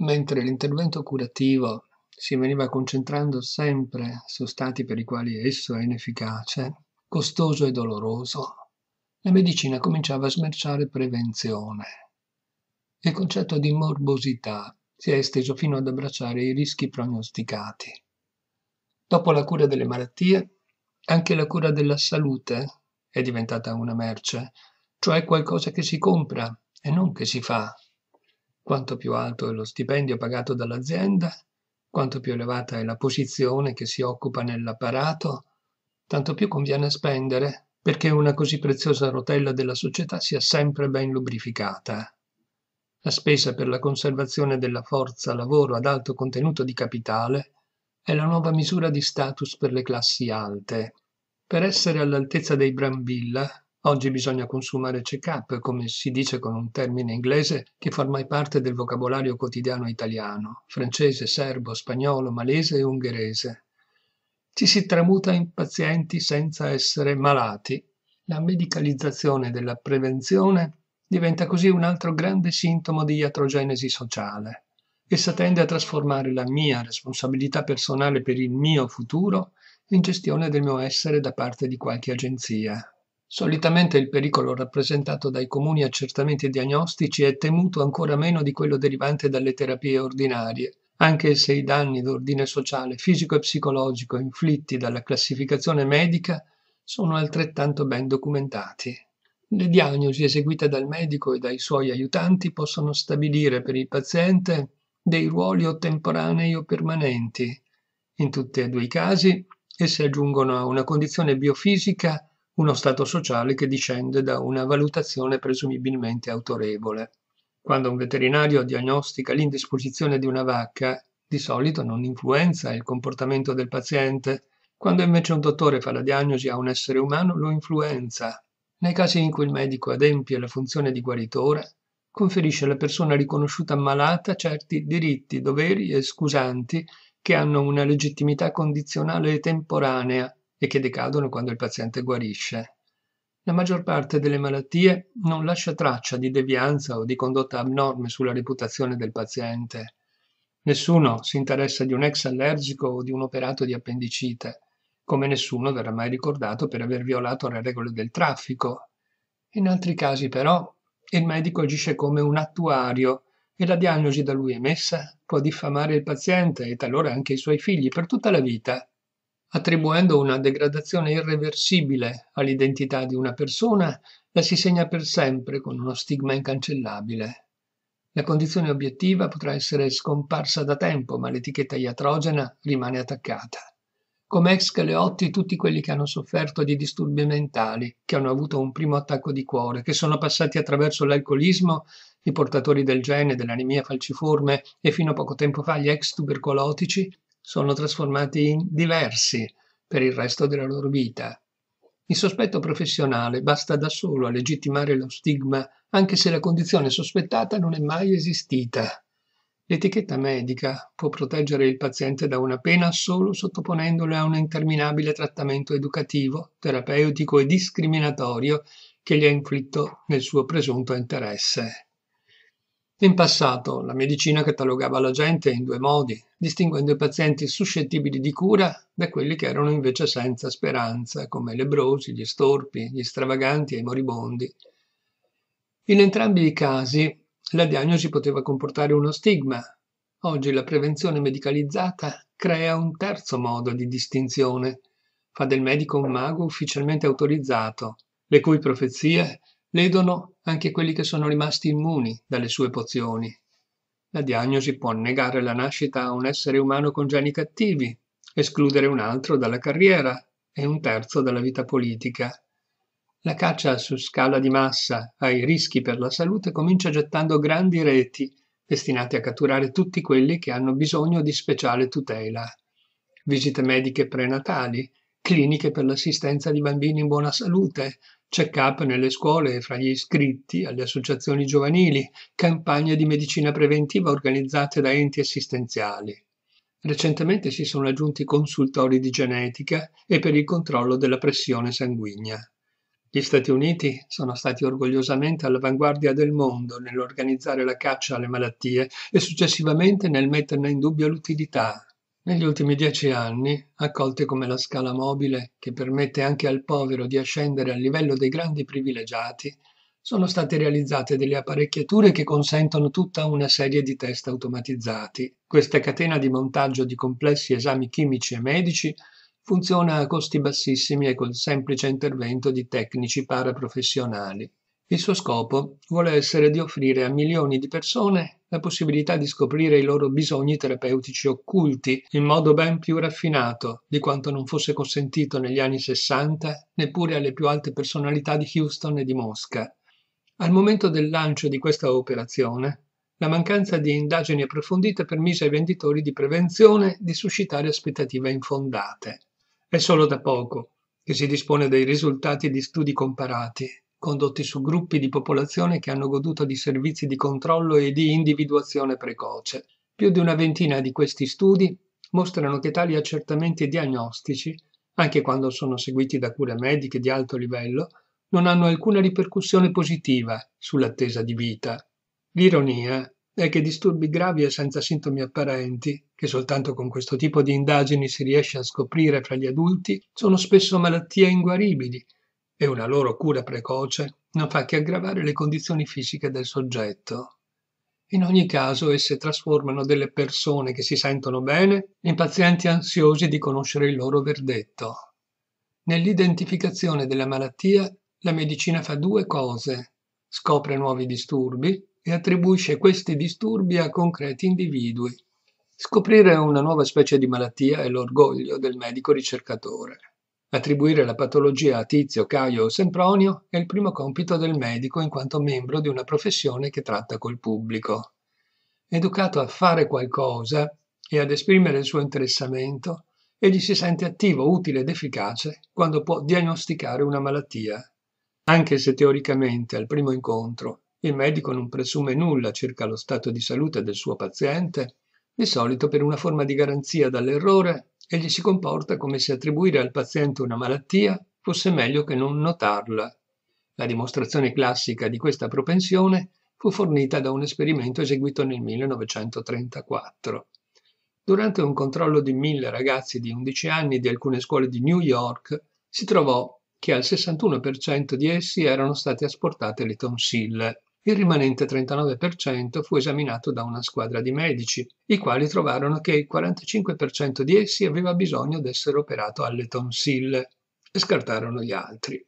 mentre l'intervento curativo si veniva concentrando sempre su stati per i quali esso è inefficace, costoso e doloroso, la medicina cominciava a smerciare prevenzione. Il concetto di morbosità si è esteso fino ad abbracciare i rischi prognosticati. Dopo la cura delle malattie, anche la cura della salute è diventata una merce, cioè qualcosa che si compra e non che si fa quanto più alto è lo stipendio pagato dall'azienda, quanto più elevata è la posizione che si occupa nell'apparato, tanto più conviene spendere perché una così preziosa rotella della società sia sempre ben lubrificata. La spesa per la conservazione della forza lavoro ad alto contenuto di capitale è la nuova misura di status per le classi alte. Per essere all'altezza dei Brambilla, Oggi bisogna consumare check-up, come si dice con un termine inglese che fa ormai parte del vocabolario quotidiano italiano, francese, serbo, spagnolo, malese e ungherese. Ci si tramuta in pazienti senza essere malati. La medicalizzazione della prevenzione diventa così un altro grande sintomo di iatrogenesi sociale. Essa tende a trasformare la mia responsabilità personale per il mio futuro in gestione del mio essere da parte di qualche agenzia, Solitamente il pericolo rappresentato dai comuni accertamenti diagnostici è temuto ancora meno di quello derivante dalle terapie ordinarie, anche se i danni d'ordine sociale, fisico e psicologico inflitti dalla classificazione medica sono altrettanto ben documentati. Le diagnosi eseguite dal medico e dai suoi aiutanti possono stabilire per il paziente dei ruoli o temporanei o permanenti. In tutti e due i casi esse aggiungono a una condizione biofisica uno stato sociale che discende da una valutazione presumibilmente autorevole. Quando un veterinario diagnostica l'indisposizione di una vacca, di solito non influenza il comportamento del paziente. Quando invece un dottore fa la diagnosi a un essere umano, lo influenza. Nei casi in cui il medico adempie la funzione di guaritore, conferisce alla persona riconosciuta malata certi diritti, doveri e scusanti che hanno una legittimità condizionale e temporanea, e che decadono quando il paziente guarisce. La maggior parte delle malattie non lascia traccia di devianza o di condotta abnorme sulla reputazione del paziente. Nessuno si interessa di un ex allergico o di un operato di appendicite, come nessuno verrà mai ricordato per aver violato le regole del traffico. In altri casi, però, il medico agisce come un attuario e la diagnosi da lui emessa può diffamare il paziente e talora anche i suoi figli per tutta la vita. Attribuendo una degradazione irreversibile all'identità di una persona, la si segna per sempre con uno stigma incancellabile. La condizione obiettiva potrà essere scomparsa da tempo, ma l'etichetta iatrogena rimane attaccata. Come ex Galeotti, tutti quelli che hanno sofferto di disturbi mentali, che hanno avuto un primo attacco di cuore, che sono passati attraverso l'alcolismo, i portatori del gene, dell'anemia falciforme e fino a poco tempo fa gli ex tubercolotici, sono trasformati in diversi per il resto della loro vita. Il sospetto professionale basta da solo a legittimare lo stigma, anche se la condizione sospettata non è mai esistita. L'etichetta medica può proteggere il paziente da una pena solo sottoponendolo a un interminabile trattamento educativo, terapeutico e discriminatorio che gli ha inflitto nel suo presunto interesse. In passato la medicina catalogava la gente in due modi, distinguendo i pazienti suscettibili di cura da quelli che erano invece senza speranza, come i lebrosi, gli storpi, gli stravaganti e i moribondi. In entrambi i casi la diagnosi poteva comportare uno stigma. Oggi la prevenzione medicalizzata crea un terzo modo di distinzione, fa del medico un mago ufficialmente autorizzato, le cui profezie ledono anche quelli che sono rimasti immuni dalle sue pozioni. La diagnosi può negare la nascita a un essere umano con geni cattivi, escludere un altro dalla carriera e un terzo dalla vita politica. La caccia su scala di massa ai rischi per la salute comincia gettando grandi reti destinate a catturare tutti quelli che hanno bisogno di speciale tutela. Visite mediche prenatali, cliniche per l'assistenza di bambini in buona salute, check-up nelle scuole e fra gli iscritti alle associazioni giovanili, campagne di medicina preventiva organizzate da enti assistenziali. Recentemente si sono aggiunti consultori di genetica e per il controllo della pressione sanguigna. Gli Stati Uniti sono stati orgogliosamente all'avanguardia del mondo nell'organizzare la caccia alle malattie e successivamente nel metterne in dubbio l'utilità, negli ultimi dieci anni, accolte come la scala mobile che permette anche al povero di ascendere al livello dei grandi privilegiati, sono state realizzate delle apparecchiature che consentono tutta una serie di test automatizzati. Questa catena di montaggio di complessi esami chimici e medici funziona a costi bassissimi e col semplice intervento di tecnici paraprofessionali. Il suo scopo vuole essere di offrire a milioni di persone la possibilità di scoprire i loro bisogni terapeutici occulti in modo ben più raffinato di quanto non fosse consentito negli anni 60 neppure alle più alte personalità di Houston e di Mosca. Al momento del lancio di questa operazione, la mancanza di indagini approfondite permise ai venditori di prevenzione di suscitare aspettative infondate. È solo da poco che si dispone dei risultati di studi comparati condotti su gruppi di popolazione che hanno goduto di servizi di controllo e di individuazione precoce. Più di una ventina di questi studi mostrano che tali accertamenti diagnostici, anche quando sono seguiti da cure mediche di alto livello, non hanno alcuna ripercussione positiva sull'attesa di vita. L'ironia è che disturbi gravi e senza sintomi apparenti, che soltanto con questo tipo di indagini si riesce a scoprire fra gli adulti, sono spesso malattie inguaribili e una loro cura precoce non fa che aggravare le condizioni fisiche del soggetto. In ogni caso esse trasformano delle persone che si sentono bene in pazienti ansiosi di conoscere il loro verdetto. Nell'identificazione della malattia la medicina fa due cose, scopre nuovi disturbi e attribuisce questi disturbi a concreti individui. Scoprire una nuova specie di malattia è l'orgoglio del medico ricercatore. Attribuire la patologia a Tizio, Caio o Sempronio è il primo compito del medico in quanto membro di una professione che tratta col pubblico. Educato a fare qualcosa e ad esprimere il suo interessamento, egli si sente attivo, utile ed efficace quando può diagnosticare una malattia. Anche se teoricamente al primo incontro il medico non presume nulla circa lo stato di salute del suo paziente, di solito per una forma di garanzia dall'errore egli si comporta come se attribuire al paziente una malattia fosse meglio che non notarla. La dimostrazione classica di questa propensione fu fornita da un esperimento eseguito nel 1934. Durante un controllo di mille ragazzi di 11 anni di alcune scuole di New York, si trovò che al 61% di essi erano state asportate le tonsille. Il rimanente 39% fu esaminato da una squadra di medici, i quali trovarono che il 45% di essi aveva bisogno di essere operato alle tonsille e scartarono gli altri.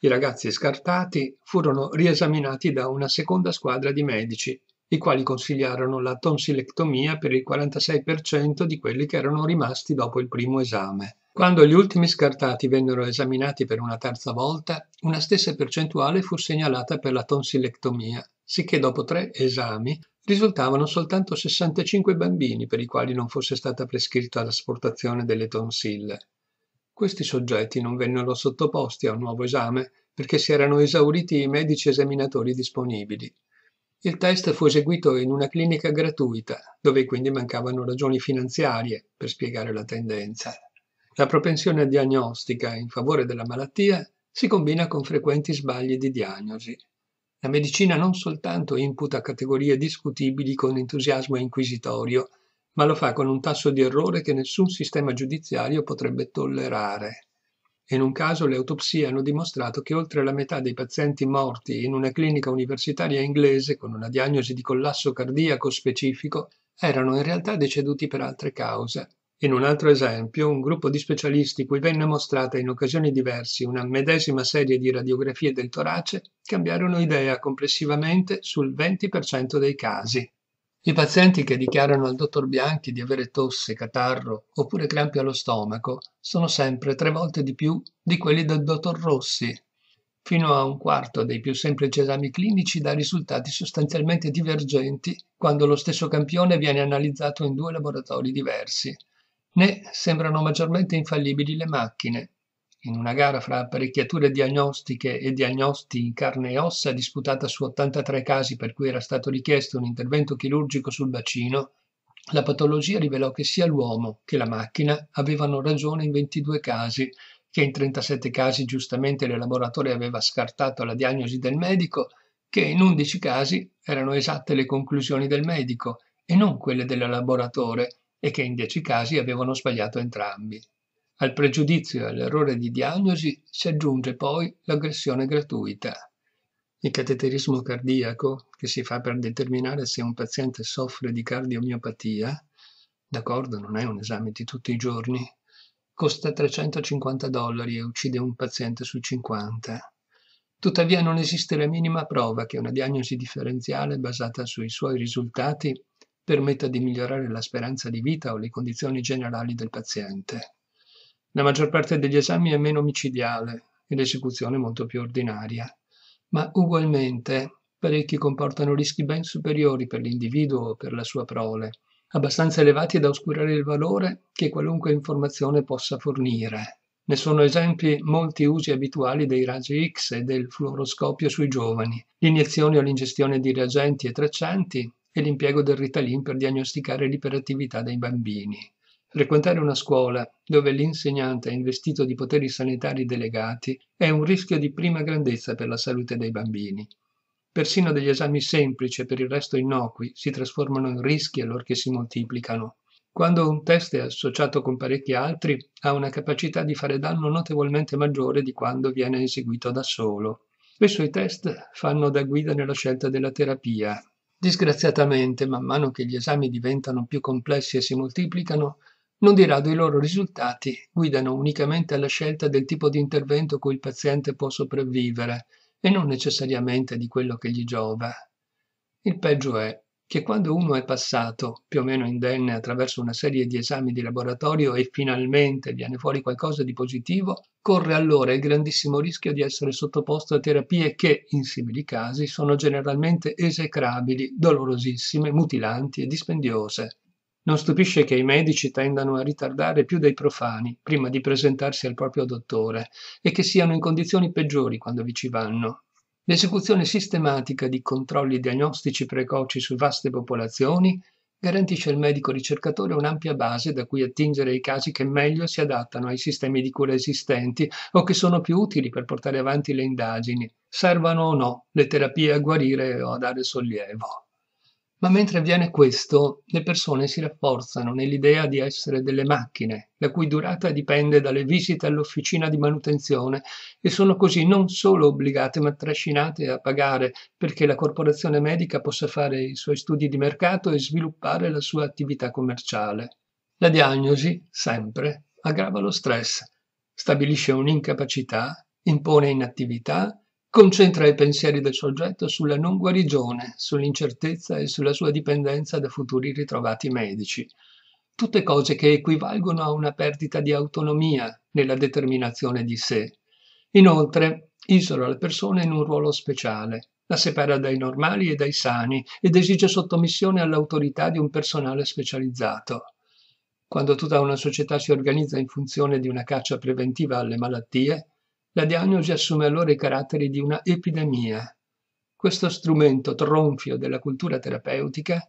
I ragazzi scartati furono riesaminati da una seconda squadra di medici, i quali consigliarono la tonsillectomia per il 46% di quelli che erano rimasti dopo il primo esame. Quando gli ultimi scartati vennero esaminati per una terza volta, una stessa percentuale fu segnalata per la tonsillectomia, sicché dopo tre esami risultavano soltanto 65 bambini per i quali non fosse stata prescritta l'asportazione delle tonsille. Questi soggetti non vennero sottoposti a un nuovo esame perché si erano esauriti i medici esaminatori disponibili. Il test fu eseguito in una clinica gratuita, dove quindi mancavano ragioni finanziarie per spiegare la tendenza. La propensione diagnostica in favore della malattia si combina con frequenti sbagli di diagnosi. La medicina non soltanto imputa categorie discutibili con entusiasmo inquisitorio, ma lo fa con un tasso di errore che nessun sistema giudiziario potrebbe tollerare. In un caso le autopsie hanno dimostrato che oltre la metà dei pazienti morti in una clinica universitaria inglese con una diagnosi di collasso cardiaco specifico erano in realtà deceduti per altre cause, in un altro esempio, un gruppo di specialisti cui venne mostrata in occasioni diverse una medesima serie di radiografie del torace cambiarono idea complessivamente sul 20% dei casi. I pazienti che dichiarano al dottor Bianchi di avere tosse, catarro oppure crampi allo stomaco sono sempre tre volte di più di quelli del dottor Rossi, fino a un quarto dei più semplici esami clinici dà risultati sostanzialmente divergenti quando lo stesso campione viene analizzato in due laboratori diversi né sembrano maggiormente infallibili le macchine. In una gara fra apparecchiature diagnostiche e diagnosti in carne e ossa disputata su 83 casi per cui era stato richiesto un intervento chirurgico sul bacino, la patologia rivelò che sia l'uomo che la macchina avevano ragione in 22 casi, che in 37 casi giustamente l'elaboratore aveva scartato la diagnosi del medico, che in 11 casi erano esatte le conclusioni del medico e non quelle del laboratore, e che in dieci casi avevano sbagliato entrambi. Al pregiudizio e all'errore di diagnosi si aggiunge poi l'aggressione gratuita. Il cateterismo cardiaco, che si fa per determinare se un paziente soffre di cardiomiopatia, d'accordo, non è un esame di tutti i giorni, costa 350 dollari e uccide un paziente su 50. Tuttavia non esiste la minima prova che una diagnosi differenziale basata sui suoi risultati permetta di migliorare la speranza di vita o le condizioni generali del paziente. La maggior parte degli esami è meno micidiale e l'esecuzione molto più ordinaria, ma ugualmente parecchi comportano rischi ben superiori per l'individuo o per la sua prole, abbastanza elevati da oscurare il valore che qualunque informazione possa fornire. Ne sono esempi molti usi abituali dei raggi X e del fluoroscopio sui giovani, l'iniezione o l'ingestione di reagenti e traccianti e l'impiego del Ritalin per diagnosticare l'iperattività dei bambini. Frequentare una scuola dove l'insegnante è investito di poteri sanitari delegati è un rischio di prima grandezza per la salute dei bambini. Persino degli esami semplici e per il resto innocui si trasformano in rischi allorché si moltiplicano. Quando un test è associato con parecchi altri, ha una capacità di fare danno notevolmente maggiore di quando viene eseguito da solo. Spesso i test fanno da guida nella scelta della terapia Disgraziatamente, man mano che gli esami diventano più complessi e si moltiplicano, non di rado i loro risultati guidano unicamente alla scelta del tipo di intervento cui il paziente può sopravvivere e non necessariamente di quello che gli giova. Il peggio è che quando uno è passato più o meno indenne attraverso una serie di esami di laboratorio e finalmente viene fuori qualcosa di positivo, corre allora il grandissimo rischio di essere sottoposto a terapie che, in simili casi, sono generalmente esecrabili, dolorosissime, mutilanti e dispendiose. Non stupisce che i medici tendano a ritardare più dei profani prima di presentarsi al proprio dottore e che siano in condizioni peggiori quando vi ci vanno, L'esecuzione sistematica di controlli diagnostici precoci su vaste popolazioni garantisce al medico ricercatore un'ampia base da cui attingere i casi che meglio si adattano ai sistemi di cura esistenti o che sono più utili per portare avanti le indagini, servano o no le terapie a guarire o a dare sollievo. Ma mentre avviene questo, le persone si rafforzano nell'idea di essere delle macchine, la cui durata dipende dalle visite all'officina di manutenzione e sono così non solo obbligate ma trascinate a pagare perché la corporazione medica possa fare i suoi studi di mercato e sviluppare la sua attività commerciale. La diagnosi, sempre, aggrava lo stress, stabilisce un'incapacità, impone inattività Concentra i pensieri del soggetto sulla non guarigione, sull'incertezza e sulla sua dipendenza da futuri ritrovati medici. Tutte cose che equivalgono a una perdita di autonomia nella determinazione di sé. Inoltre, isola la persona in un ruolo speciale, la separa dai normali e dai sani ed esige sottomissione all'autorità di un personale specializzato. Quando tutta una società si organizza in funzione di una caccia preventiva alle malattie, la diagnosi assume allora i caratteri di una epidemia. Questo strumento tronfio della cultura terapeutica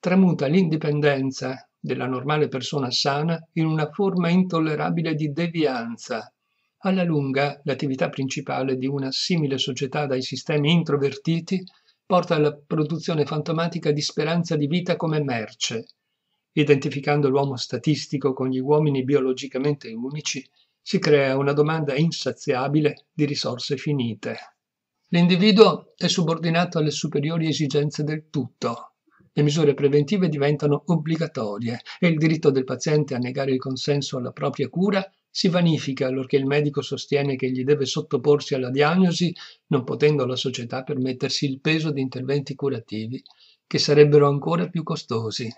tramuta l'indipendenza della normale persona sana in una forma intollerabile di devianza. Alla lunga, l'attività principale di una simile società dai sistemi introvertiti porta alla produzione fantomatica di speranza di vita come merce. Identificando l'uomo statistico con gli uomini biologicamente unici, si crea una domanda insaziabile di risorse finite. L'individuo è subordinato alle superiori esigenze del tutto. Le misure preventive diventano obbligatorie e il diritto del paziente a negare il consenso alla propria cura si vanifica allorché il medico sostiene che gli deve sottoporsi alla diagnosi, non potendo la società permettersi il peso di interventi curativi, che sarebbero ancora più costosi.